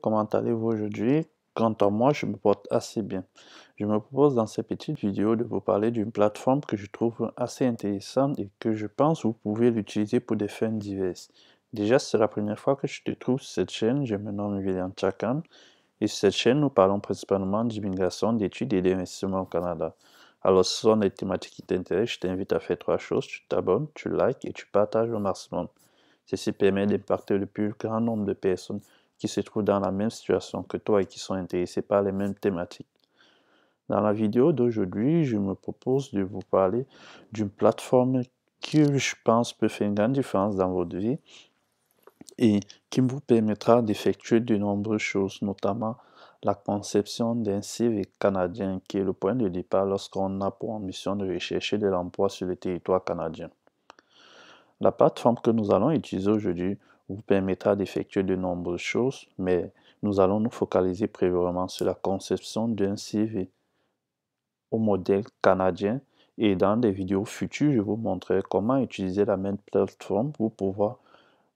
comment allez-vous aujourd'hui Quant à moi, je me porte assez bien. Je me propose dans cette petite vidéo de vous parler d'une plateforme que je trouve assez intéressante et que je pense vous pouvez l'utiliser pour des fins diverses. Déjà, c'est la première fois que je te trouve sur cette chaîne, je me nomme William Chakan, et sur cette chaîne, nous parlons principalement d'immigration, d'études et d'investissement au Canada. Alors, si ce sont des thématiques qui t'intéressent, je t'invite à faire trois choses, tu t'abonnes, tu likes et tu partages au maximum. Ceci permet mmh. d'impacter le plus grand nombre de personnes qui se trouvent dans la même situation que toi et qui sont intéressés par les mêmes thématiques. Dans la vidéo d'aujourd'hui, je me propose de vous parler d'une plateforme qui, je pense, peut faire une grande différence dans votre vie et qui vous permettra d'effectuer de nombreuses choses, notamment la conception d'un CV canadien qui est le point de départ lorsqu'on a pour ambition de rechercher de l'emploi sur le territoire canadien. La plateforme que nous allons utiliser aujourd'hui vous permettra d'effectuer de nombreuses choses, mais nous allons nous focaliser prévièrement sur la conception d'un CV au modèle canadien et dans des vidéos futures, je vous montrerai comment utiliser la même plateforme pour pouvoir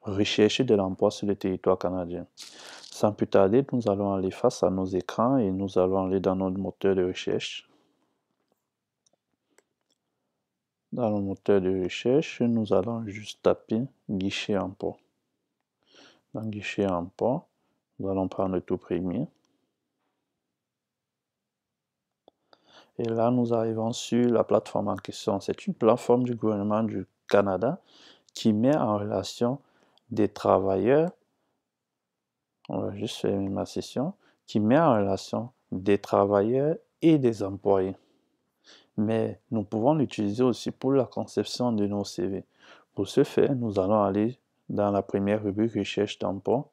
rechercher de l'emploi sur le territoire canadien. Sans plus tarder, nous allons aller face à nos écrans et nous allons aller dans notre moteur de recherche. Dans le moteur de recherche, nous allons juste taper guichet emploi guichet en port, Nous allons prendre le tout premier. Et là, nous arrivons sur la plateforme en question. C'est une plateforme du gouvernement du Canada qui met en relation des travailleurs. On va juste faire ma session. Qui met en relation des travailleurs et des employés. Mais nous pouvons l'utiliser aussi pour la conception de nos CV. Pour ce faire, nous allons aller dans la première rubrique Recherche d'emploi,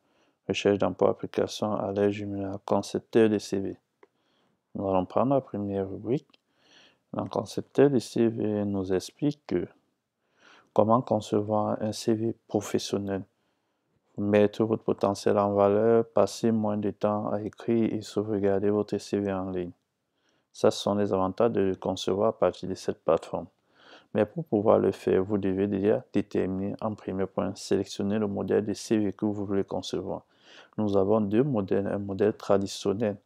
Recherche d'emploi application à l'aide concepteur de CV. Nous allons prendre la première rubrique. dans concepteur de CV nous explique comment concevoir un CV professionnel. Mettre votre potentiel en valeur, passer moins de temps à écrire et sauvegarder votre CV en ligne. Ça, ce sont les avantages de concevoir à partir de cette plateforme. Mais pour pouvoir le faire, vous devez déjà déterminer en premier point, sélectionner le modèle de CV que vous voulez concevoir. Nous avons deux modèles, un modèle traditionnel.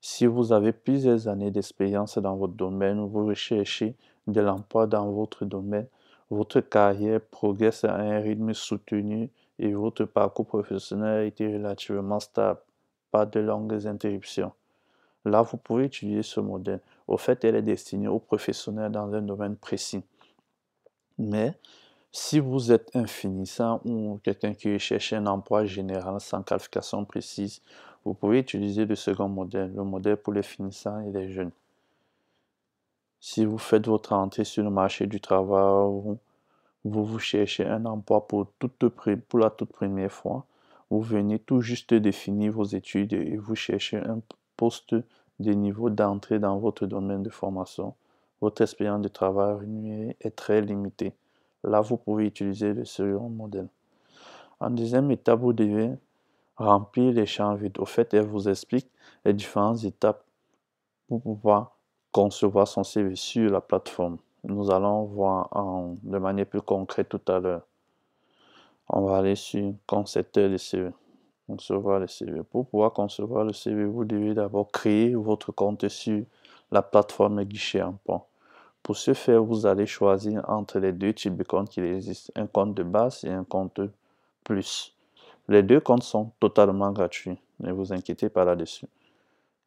Si vous avez plusieurs années d'expérience dans votre domaine, vous recherchez de l'emploi dans votre domaine, votre carrière progresse à un rythme soutenu et votre parcours professionnel a été relativement stable, pas de longues interruptions. Là, vous pouvez utiliser ce modèle. Au fait, elle est destinée aux professionnels dans un domaine précis. Mais si vous êtes un finissant ou quelqu'un qui cherche un emploi général sans qualification précise, vous pouvez utiliser le second modèle, le modèle pour les finissants et les jeunes. Si vous faites votre entrée sur le marché du travail, vous vous, cherchez un emploi pour, toute, pour la toute première fois, vous venez tout juste de finir vos études et vous cherchez un poste des niveaux d'entrée dans votre domaine de formation, votre expérience de travail rémunéré est très limitée. Là, vous pouvez utiliser le second modèle. En deuxième étape, vous devez remplir les champs vides. Au fait, elle vous explique les différentes étapes pour pouvoir concevoir son CV sur la plateforme. Nous allons voir de manière plus concrète tout à l'heure. On va aller sur concepteur de CV concevoir le Pour pouvoir concevoir le CV, vous devez d'abord créer votre compte sur la plateforme guichet en pont. Pour ce faire, vous allez choisir entre les deux types de comptes qui existent, un compte de base et un compte plus. Les deux comptes sont totalement gratuits, ne vous inquiétez pas là-dessus.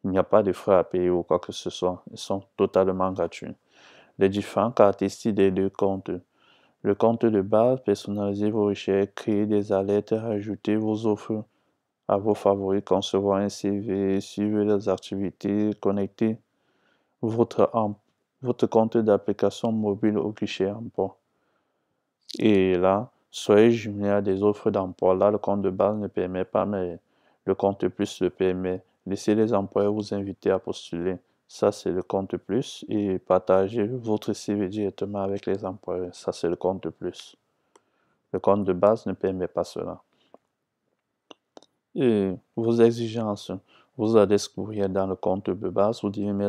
Il n'y a pas de frais à payer ou quoi que ce soit, ils sont totalement gratuits. Les différentes caractéristiques des deux comptes. Le compte de base, personnalisez vos recherches, créer des alertes, ajoutez vos offres, à vos favoris, concevoir un CV, suivre les activités, connecter votre, votre compte d'application mobile au guichet emploi. Et là, soyez jumelé à des offres d'emploi. Là, le compte de base ne permet pas, mais le compte plus le permet. Laissez les employeurs vous inviter à postuler. Ça, c'est le compte plus. Et partagez votre CV directement avec les employeurs. Ça, c'est le compte plus. Le compte de base ne permet pas cela et vos exigences. Vous les découvrir dans le compte de base, vous devez mais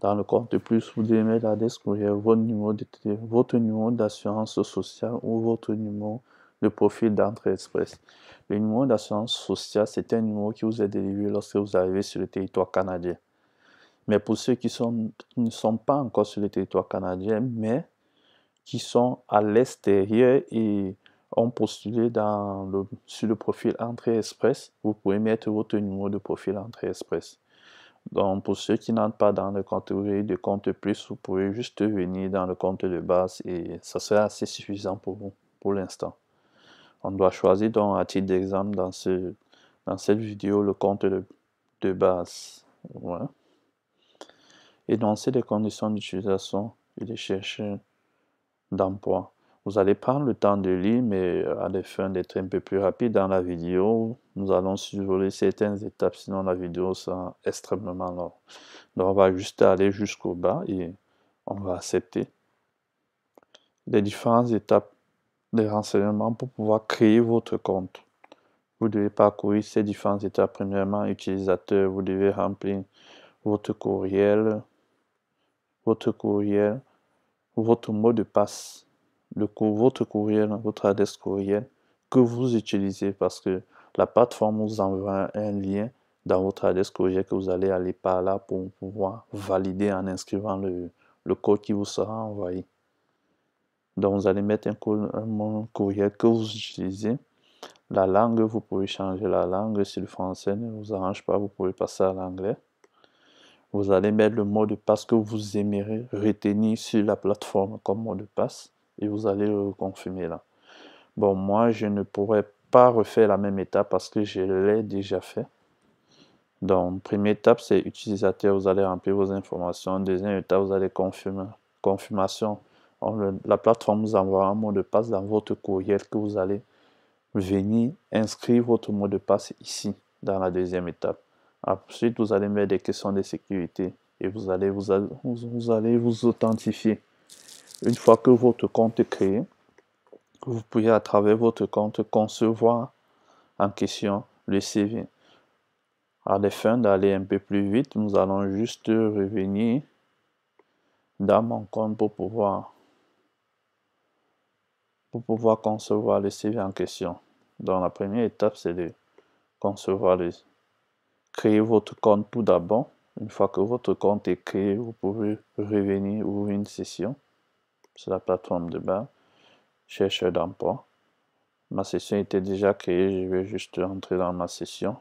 Dans le compte de plus, vous devez la découvrir votre numéro, de, votre numéro d'assurance sociale ou votre numéro de profil d'entrée express. Le numéro d'assurance sociale, c'est un numéro qui vous est délivré lorsque vous arrivez sur le territoire canadien. Mais pour ceux qui, sont, qui ne sont pas encore sur le territoire canadien, mais qui sont à l'extérieur et on postule dans le, sur le profil Entrée Express, vous pouvez mettre votre numéro de profil Entrée Express. Donc, pour ceux qui n'entrent pas dans le catégorie de compte plus, vous pouvez juste venir dans le compte de base et ça sera assez suffisant pour vous pour l'instant. On doit choisir donc à titre d'exemple dans, ce, cette vidéo le compte de, base. Voilà. Énoncer les conditions d'utilisation et les chercheurs d'emploi. Vous allez prendre le temps de lire, mais euh, à des fins d'être un peu plus rapide dans la vidéo, nous allons survoler certaines étapes, sinon la vidéo sera extrêmement longue. Donc on va juste aller jusqu'au bas et on va accepter les différentes étapes de renseignement pour pouvoir créer votre compte. Vous devez parcourir ces différentes étapes. Premièrement, utilisateur, vous devez remplir votre courriel, votre courriel, votre mot de passe votre courriel, votre adresse courriel que vous utilisez parce que la plateforme vous envoie un lien dans votre adresse courriel que vous allez aller par là pour pouvoir valider en inscrivant le, code qui vous sera envoyé. Donc vous allez mettre un, un courriel que vous utilisez. La langue, vous pouvez changer la langue. Si le français ne vous arrange pas, vous pouvez passer à l'anglais. Vous allez mettre le mot de passe que vous aimerez retenir sur la plateforme comme mot de passe et vous allez euh, confirmer là. Bon, moi, je ne pourrais pas refaire la même étape parce que je l'ai déjà fait. Donc, première étape, c'est utilisateur, vous allez remplir vos informations. Deuxième étape, vous allez confirmer. Confirmation, la plateforme vous envoie un mot de passe dans votre courriel que vous allez venir inscrire votre mot de passe ici, dans la deuxième étape. Ensuite, vous allez mettre des questions de sécurité et vous allez vous allez vous authentifier. Une fois que votre compte est créé, vous pouvez à travers votre compte concevoir en question le CV. À la fin d'aller un peu plus vite, nous allons juste revenir dans mon compte pour pouvoir, pour pouvoir concevoir le CV en question. Dans la première étape, c'est de concevoir le créer votre compte tout d'abord. Une fois que votre compte est créé, vous pouvez revenir ouvrir une session sur la plateforme de bas, chercheur d'emploi. Ma session était déjà créée, je vais juste entrer dans ma session.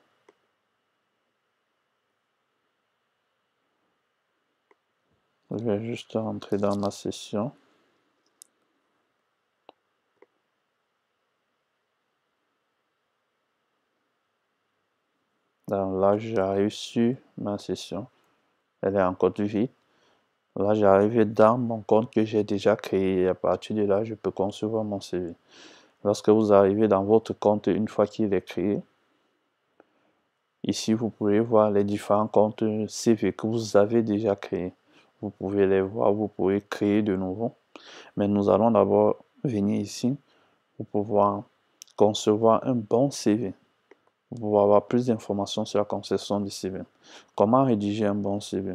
Je vais juste rentrer dans ma session. là, j'ai réussi ma session. Elle est encore vide. Là, j'arrive dans mon compte que j'ai déjà créé. à partir de là, je peux concevoir mon CV. Lorsque vous arrivez dans votre compte, une fois qu'il est créé, ici, vous pouvez voir les différents comptes CV que vous avez déjà créés. Vous pouvez les voir, vous pouvez créer de nouveau. Mais nous allons d'abord venir ici pour pouvoir concevoir un bon CV. Vous avoir plus d'informations sur la conception du CV. Comment rédiger un bon CV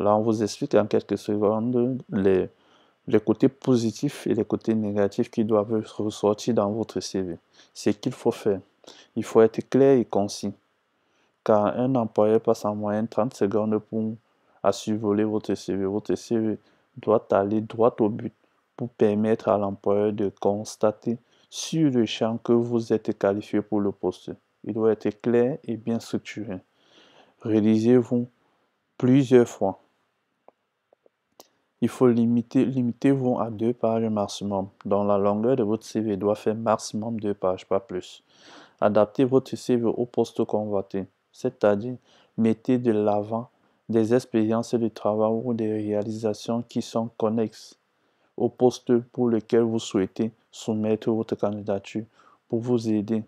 Là, on vous explique en quelques secondes les, les côtés positifs et les côtés négatifs qui doivent ressortir dans votre CV. C'est qu'il faut faire. Il faut être clair et concis. Car un employeur passe en moyenne 30 secondes pour à votre CV. Votre CV doit aller droit au but pour permettre à l'employeur de constater sur le champ que vous êtes qualifié pour le poste. Il doit être clair et bien structuré. réalisez vous plusieurs fois il faut limiter, limiter à deux pages maximum. dont la longueur de votre CV doit faire maximum deux pages, pas plus. Adaptez votre CV au poste convoité, c'est-à-dire mettez de l'avant des expériences de travail ou des réalisations qui sont connexes au poste pour lequel vous souhaitez soumettre votre candidature. Pour vous aider,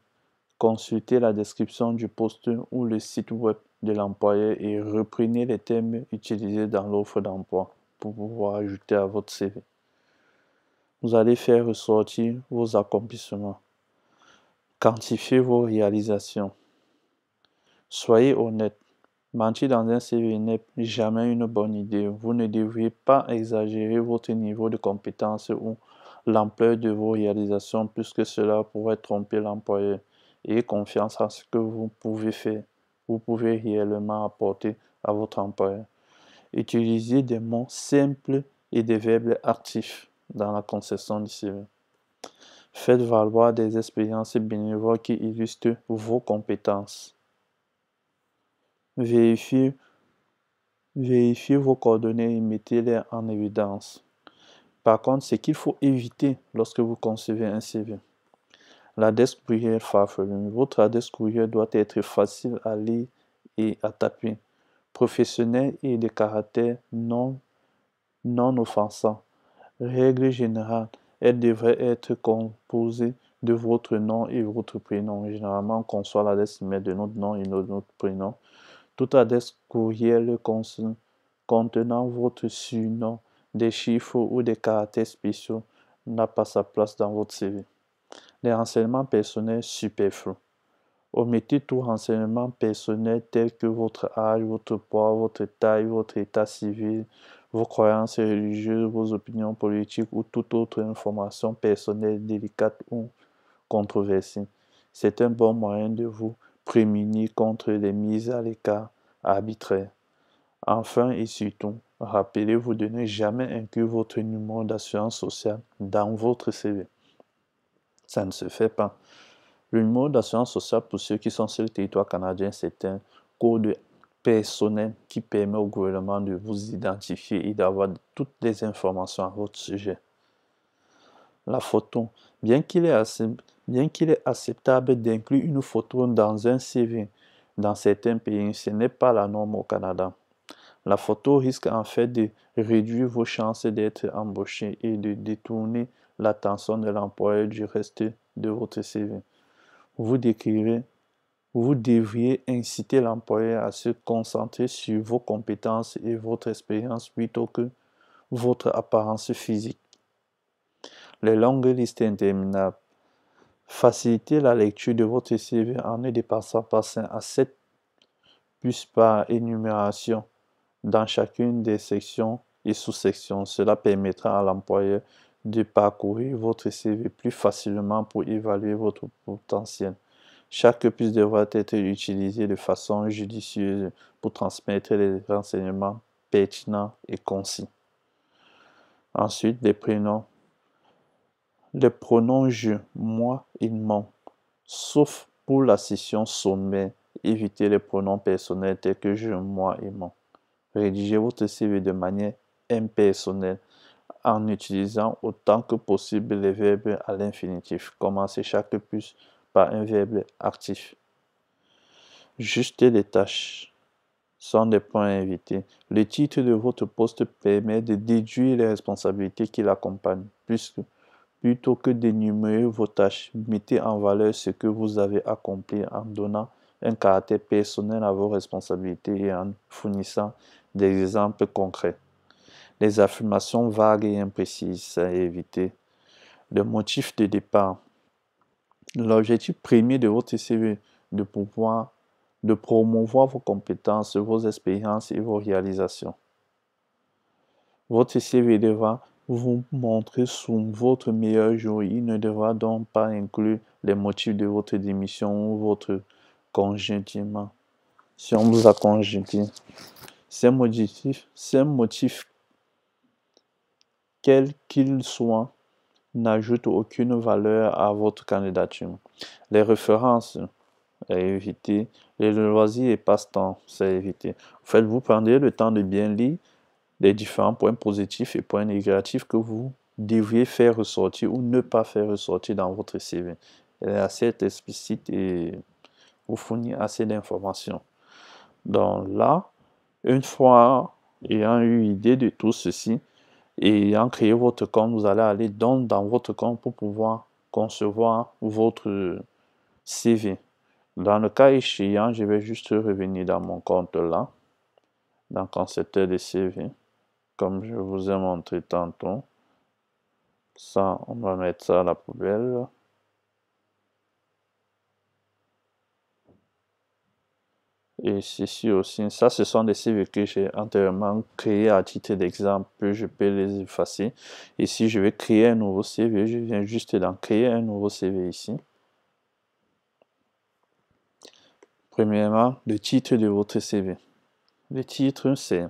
consultez la description du poste ou le site web de l'employeur et reprenez les thèmes utilisés dans l'offre d'emploi pour pouvoir ajouter à votre CV. Vous allez faire ressortir vos accomplissements. Quantifiez vos réalisations. Soyez honnête. Mentir dans un CV n'est jamais une bonne idée. Vous ne devriez pas exagérer votre niveau de compétence ou l'ampleur de vos réalisations puisque cela pourrait tromper l'employeur. Ayez confiance en ce que vous pouvez faire, vous pouvez réellement apporter à votre employeur. Utilisez des mots simples et des verbes actifs dans la concession du CV. Faites valoir des expériences bénévoles qui illustrent vos compétences. Vérifiez, vos coordonnées et mettez-les en évidence. Par contre, ce qu'il faut éviter lorsque vous concevez un CV, l'adresse courriel farfelue. Votre adresse doit être facile à lire et à taper. Professionnel et de caractère non, non offensant. Règle générale, elle devrait être composée de votre nom et votre prénom. Généralement, on conçoit l'adresse email de notre nom et de notre prénom. Toute adresse courriel contenant votre surnom, des chiffres ou des caractères spéciaux n'a pas sa place dans votre CV. Les renseignements personnels superflus. Omettez tout renseignement personnel tel que votre âge, votre poids, votre taille, votre état civil, vos croyances religieuses, vos opinions politiques ou toute autre information personnelle délicate ou controversée. C'est un bon moyen de vous prémunir contre les mises à l'écart arbitraires. Enfin et surtout, rappelez-vous de ne jamais inclure votre numéro d'assurance sociale dans votre CV. Ça ne se fait pas. Le numéro d'assurance sociale pour ceux qui sont sur le territoire canadien, c'est un code personnel qui permet au gouvernement de vous identifier et d'avoir toutes les informations à votre sujet. La photo. Bien qu'il est, est acceptable d'inclure une photo dans un CV, dans certains pays, ce n'est pas la norme au Canada. La photo risque en fait de réduire vos chances d'être embauché et de détourner l'attention de l'employeur du reste de votre CV vous décrivez, vous devriez inciter l'employeur à se concentrer sur vos compétences et votre expérience plutôt que votre apparence physique. Les longues listes interminables. Facilitez la lecture de votre CV en ne dépassant pas 5 à 7 plus par énumération dans chacune des sections et sous-sections. Cela permettra à l'employeur de parcourir votre CV plus facilement pour évaluer votre potentiel. Chaque puce devra être utilisée de façon judicieuse pour transmettre les renseignements pertinents et concis. Ensuite, les prénoms. Les pronoms je, moi et mon, sauf pour la session sommaire, évitez les pronoms personnels tels que je, moi et mon. Rédigez votre CV de manière impersonnelle en utilisant autant que possible les verbes à l'infinitif. Commencez chaque puce par un verbe actif. Juster les tâches sont des points invités. Le titre de votre poste permet de déduire les responsabilités qui l'accompagnent. plutôt que d'énumérer vos tâches, mettez en valeur ce que vous avez accompli en donnant un caractère personnel à vos responsabilités et en fournissant des exemples concrets les affirmations vagues et imprécises à éviter, le motif de départ. L'objectif premier de votre CV de pouvoir de promouvoir vos compétences, vos expériences et vos réalisations. Votre CV devra vous montrer sous votre meilleur jour. Il ne devra donc pas inclure les motifs de votre démission ou votre congédiement. Si on vous a congédié, ces motifs, motif motifs quel qu'il soit, n'ajoute aucune valeur à votre candidature. Les références, à éviter. Les loisirs et passe-temps, c'est éviter. faites vous prendre le temps de bien lire les différents points positifs et points négatifs que vous devriez faire ressortir ou ne pas faire ressortir dans votre CV. Elle est assez explicite et vous fournit assez d'informations. Donc là, une fois ayant eu idée de tout ceci, et en créant votre compte, vous allez aller donc dans votre compte pour pouvoir concevoir votre euh, CV. Dans le cas échéant, je vais juste revenir dans mon compte là, dans le de CV, comme je vous ai montré tantôt. Ça, on va mettre ça à la poubelle. Et ceci aussi, ça, ce sont des CV que j'ai entièrement créé à titre d'exemple. Je peux les effacer. Ici, je vais créer un nouveau CV, je viens juste d'en créer un nouveau CV ici. Premièrement, le titre de votre CV. Le titre, c'est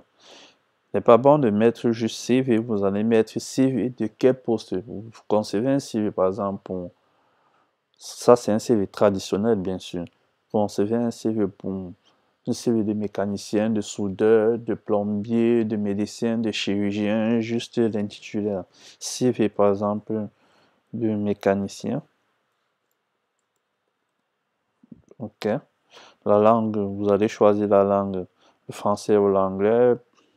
n'est pas bon de mettre juste CV. Vous allez mettre CV de quel poste. Vous concevez un CV, par exemple, pour... ça, c'est un CV traditionnel, bien sûr. Vous concevez un CV pour le des de mécaniciens, de soudeur, de plombiers, de médecin, de chirurgien, juste l'intitulaire CV par exemple de mécanicien. Ok. La langue, vous allez choisir la langue, le français ou l'anglais,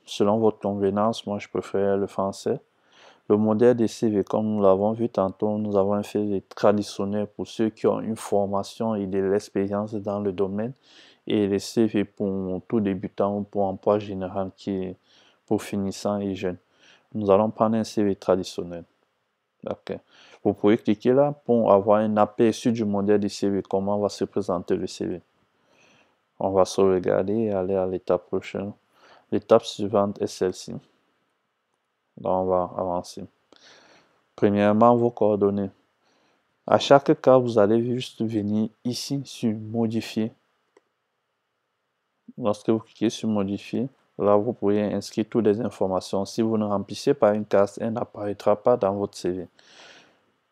selon votre convenance. Moi, je préfère le français. Le modèle des CV, comme nous l'avons vu tantôt, nous avons un fait traditionnel pour ceux qui ont une formation et de l'expérience dans le domaine et les CV pour tout débutant, pour emploi général qui est pour finissant et jeune. Nous allons prendre un CV traditionnel. Vous pouvez cliquer là pour avoir un aperçu du modèle du CV, comment va se présenter le CV. On va se regarder et aller à l'étape prochaine. L'étape suivante est celle-ci. on va avancer. Premièrement, vos coordonnées. À chaque cas, vous allez juste venir ici sur modifier Lorsque vous cliquez sur Modifier, là vous pourriez inscrire toutes les informations. Si vous ne remplissez pas une case, elle n'apparaîtra pas dans votre CV.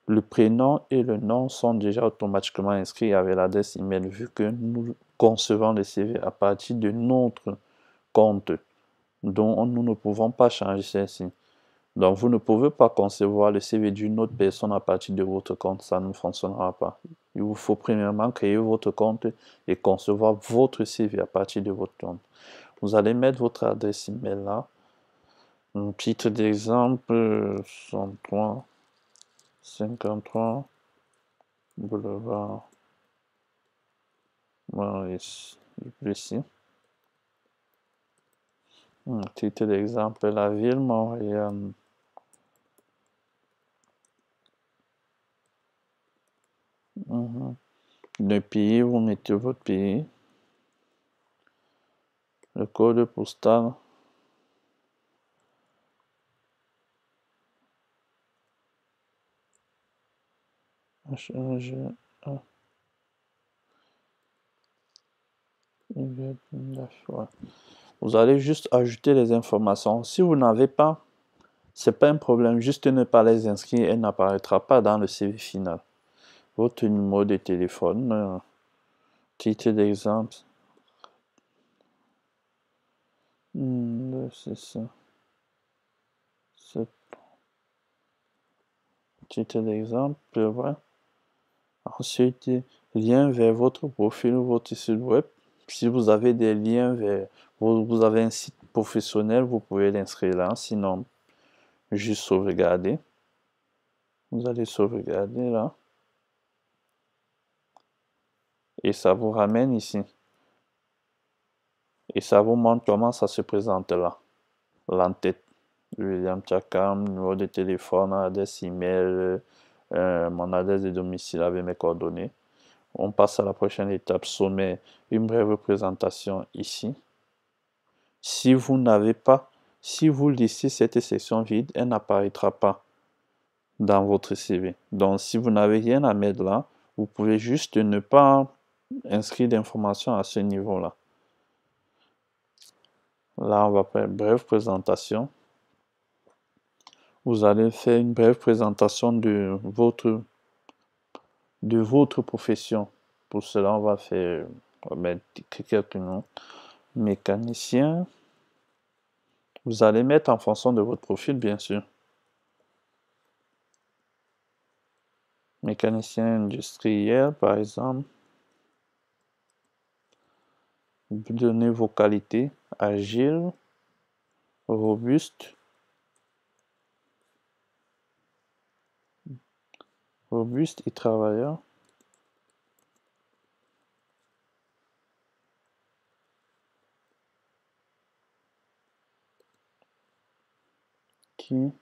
Le prénom et le nom sont déjà automatiquement inscrits avec l'adresse email vu que nous concevons les CV à partir de notre compte. dont nous ne pouvons pas changer celle signes. Donc, vous ne pouvez pas concevoir le CV d'une autre personne à partir de votre compte. Ça ne fonctionnera pas. Il vous faut premièrement créer votre compte et concevoir votre CV à partir de votre compte. Vous allez mettre votre adresse email là. Un titre d'exemple 103 53 boulevard Maurice ici. Un titre d'exemple la ville Montréal Mhm. Le pays vous mettez votre pays Le code postal. E, vous allez juste ajouter les informations. Si vous n'avez pas, c'est pas un problème. Juste ne pas les inscrire, et n'apparaîtra pas dans le CV final votre numéro de téléphone. Euh, titre d'exemple. Hmm, c'est ça. Titre d'exemple, Ensuite, lien vers votre profil ou votre site web. Si vous avez des liens vers, vous avez un site professionnel, vous pouvez l'inscrire là. Sinon, juste sauvegarder. Vous allez sauvegarder là et ça vous ramène ici. Et ça vous montre comment ça se présente là. L'entête, William Chakam, numéro de téléphone, adresse email, euh, mon adresse de domicile avec mes coordonnées. On passe à la prochaine étape, sommet, une brève présentation ici. Si vous n'avez pas, si vous laissez cette section vide, elle n'apparaîtra pas dans votre CV. Donc si vous n'avez rien à mettre là, vous pouvez juste ne pas inscrit d'informations à ce niveau-là. Là, on va faire une brève présentation. Vous allez faire une brève présentation de votre, de votre profession. Pour cela, on va faire on va mettre quelques noms. Mécanicien. Vous allez mettre en fonction de votre profil, bien sûr. Mécanicien industriel, par exemple. Donnez vos qualités. Agile, robuste, robuste et travailleur. Qui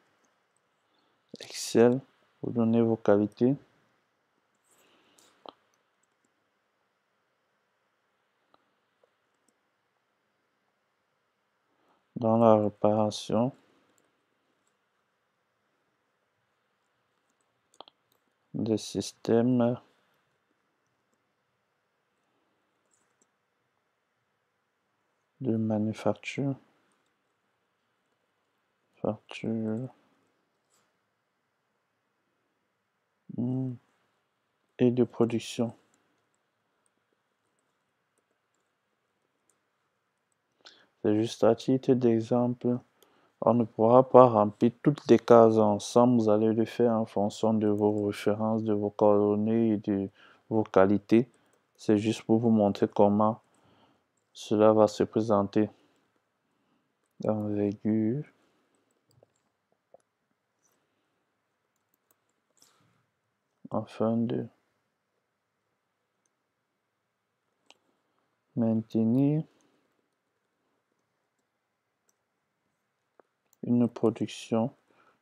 excelle, vous donnez vos qualités. dans la réparation des systèmes de manufacture hmm. et de production juste à titre d'exemple. On ne pourra pas remplir toutes les cases ensemble. Vous allez le faire en fonction de vos références, de vos coordonnées et de vos qualités. C'est juste pour vous montrer comment cela va se présenter. en Afin de maintenir une production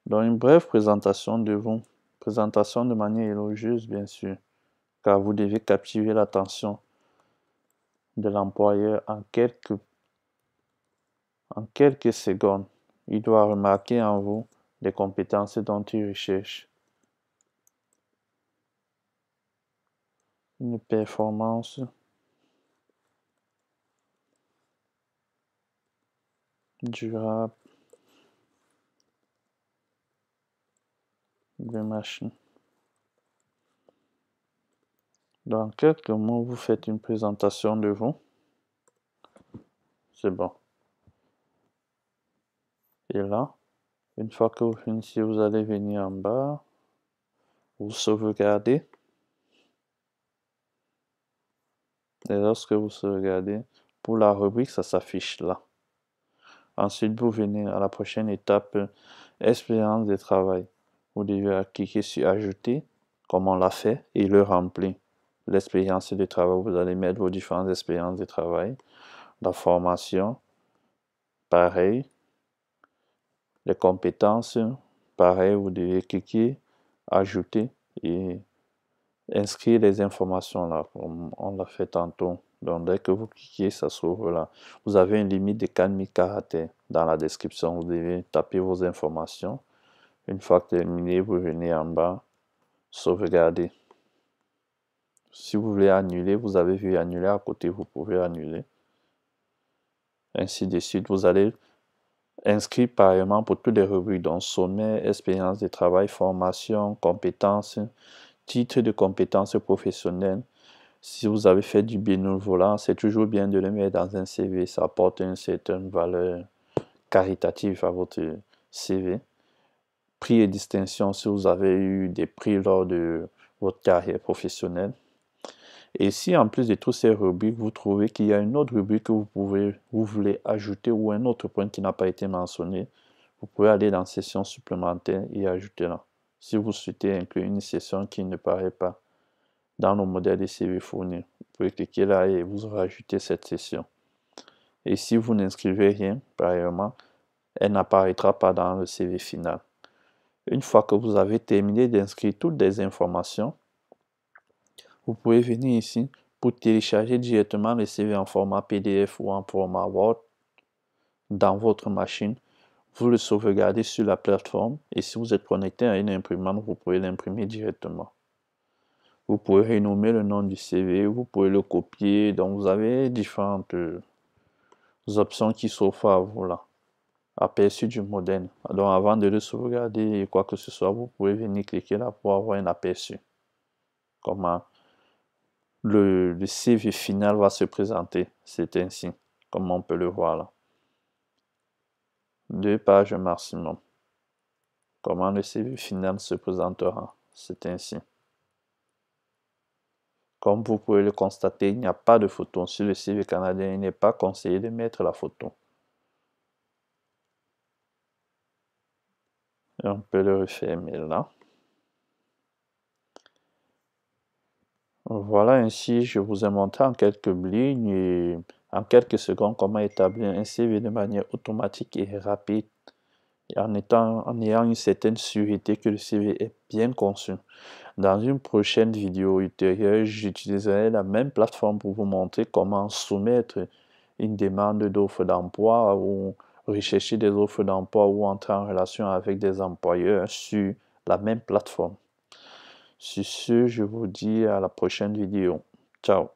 dans une brève présentation de vous, présentation de manière élogieuse bien sûr, car vous devez captiver l'attention de l'employeur en quelques, en quelques secondes. Il doit remarquer en vous les compétences dont il recherche. Une performance durable Dans quelques mots, vous faites une présentation de vous. C'est bon. Et là, une fois que vous finissez, vous allez venir en bas. Vous sauvegardez. Et lorsque vous sauvegardez, pour la rubrique, ça s'affiche là. Ensuite, vous venez à la prochaine étape, euh, expérience de travail. Vous devez cliquer sur Ajouter, comme on l'a fait, et le remplir. L'expérience de travail, vous allez mettre vos différentes expériences de travail. La formation, pareil. Les compétences, pareil, vous devez cliquer, ajouter et inscrire les informations là, comme on l'a fait tantôt. Donc dès que vous cliquez, ça s'ouvre là. Vous avez une limite de 4000 caractères dans la description. Vous devez taper vos informations. Une fois terminé, vous venez en bas, sauvegarder. Si vous voulez annuler, vous avez vu annuler à côté, vous pouvez annuler. Ainsi de suite, vous allez inscrire pareillement pour toutes les rubriques, donc sommet, expérience de travail, formation, compétences, titre de compétences professionnelles. Si vous avez fait du bénévolat, c'est toujours bien de le mettre dans un CV, ça apporte une certaine valeur caritative à votre CV prix et distinctions si vous avez eu des prix lors de votre carrière professionnelle. Et si en plus de toutes ces rubriques, vous trouvez qu'il y a une autre rubrique que vous, pouvez, vous voulez ajouter ou un autre point qui n'a pas été mentionné, vous pouvez aller dans Session supplémentaire et ajouter là. Si vous souhaitez inclure une session qui ne paraît pas dans le modèle de CV fourni, vous pouvez cliquer là et vous rajouter cette session. Et si vous n'inscrivez rien, ailleurs, elle n'apparaîtra pas dans le CV final. Une fois que vous avez terminé d'inscrire toutes les informations, vous pouvez venir ici pour télécharger directement le CV en format PDF ou en format Word dans votre machine. Vous le sauvegardez sur la plateforme et si vous êtes connecté à une imprimante, vous pouvez l'imprimer directement. Vous pouvez renommer le nom du CV, vous pouvez le copier. Donc vous avez différentes euh, options qui s'offrent à vous là aperçu du modèle. Donc avant de le sauvegarder quoi que ce soit, vous pouvez venir cliquer là pour avoir un aperçu. Comment le, CV final va se présenter. C'est ainsi, comme on peut le voir là. Deux pages maximum. Comment le CV final se présentera. C'est ainsi. Comme vous pouvez le constater, il n'y a pas de photo. Sur le CV canadien, il n'est pas conseillé de mettre la photo. On peut le refermer là. Hein. Voilà, ainsi je vous ai montré en quelques lignes et en quelques secondes comment établir un CV de manière automatique et rapide en, en ayant une certaine sûreté que le CV est bien conçu. Dans une prochaine vidéo ultérieure, j'utiliserai la même plateforme pour vous montrer comment soumettre une demande d'offre d'emploi ou rechercher des offres d'emploi ou entrer en relation avec des employeurs sur la même plateforme. Sur ce, je vous dis à la prochaine vidéo. Ciao